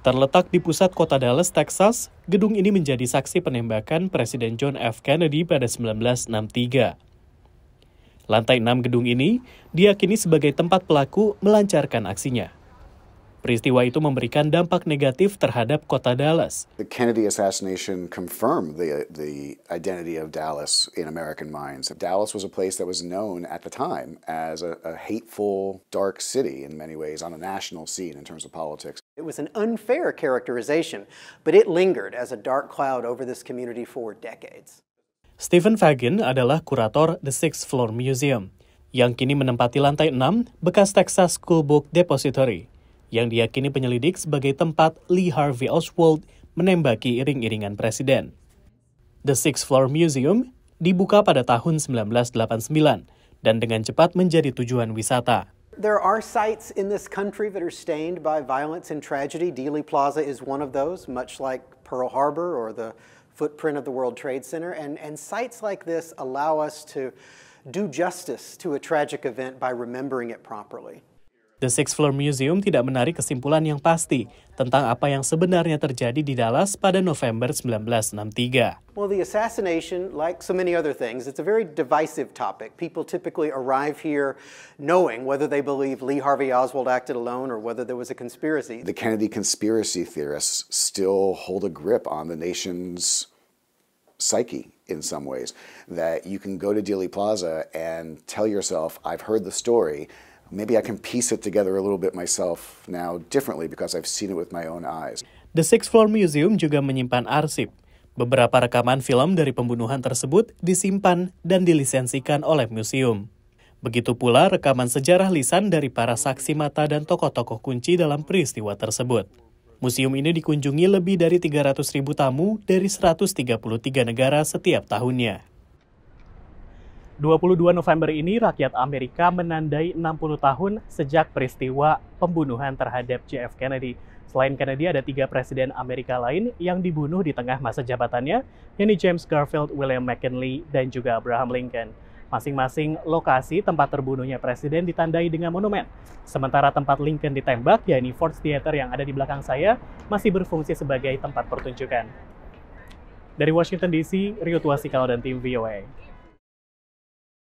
Terletak di pusat kota Dallas, Texas, gedung ini menjadi saksi penembakan Presiden John F. Kennedy pada 1963. Lantai 6 gedung ini diakini sebagai tempat pelaku melancarkan aksinya. Peristiwa itu memberikan dampak negatif terhadap kota Dallas. The Kennedy assassination confirmed the the identity of Dallas in American minds. Dallas was a place that was known at the time as a, a hateful, dark city in many ways on a national scene in terms of politics. It was an unfair characterization, but it lingered as a dark cloud over this community for decades. Stephen Fagin adalah kurator The Sixth Floor Museum yang kini menempati lantai 6 bekas Texas School Book Depository yang diyakini penyelidik sebagai tempat Lee Harvey Oswald menembaki iring-iringan presiden. The Sixth Floor Museum dibuka pada tahun 1989 dan dengan cepat menjadi tujuan wisata. There are sites in this country that are stained by violence and tragedy. Dealey Plaza is one of those, much like Pearl Harbor or the footprint of the World Trade Center. And, and sites like this allow us to do justice to a tragic event by remembering it properly. The Six Floor Museum tidak menarik kesimpulan yang pasti tentang apa yang sebenarnya terjadi di Dallas pada November 1963. Well, the assassination, like so many other things, it's a very divisive topic. People typically arrive here knowing whether they believe Lee Harvey Oswald acted alone or whether there was a conspiracy. The Kennedy conspiracy theorists still hold a grip on the nation's psyche in some ways. That you can go to Dealey Plaza and tell yourself, I've heard the story, maybe I can piece it together a little bit myself now differently because I've seen it with my own eyes. The Sixth Floor Museum juga menyimpan arsip. Beberapa rekaman film dari pembunuhan tersebut disimpan dan dilisensikan oleh museum. Begitu pula rekaman sejarah lisan dari para saksi mata dan tokoh-tokoh kunci dalam peristiwa tersebut. Museum ini dikunjungi lebih dari 300 ribu tamu dari 133 negara setiap tahunnya. 22 November ini rakyat Amerika menandai 60 tahun sejak peristiwa pembunuhan terhadap JF Kennedy. Selain Kennedy, ada tiga presiden Amerika lain yang dibunuh di tengah masa jabatannya, yaitu James Garfield, William McKinley, dan juga Abraham Lincoln. Masing-masing lokasi tempat terbunuhnya presiden ditandai dengan monumen. Sementara tempat Lincoln ditembak, yakni Ford Theater yang ada di belakang saya, masih berfungsi sebagai tempat pertunjukan. Dari Washington DC, Rio Tuasikal dan tim VOA.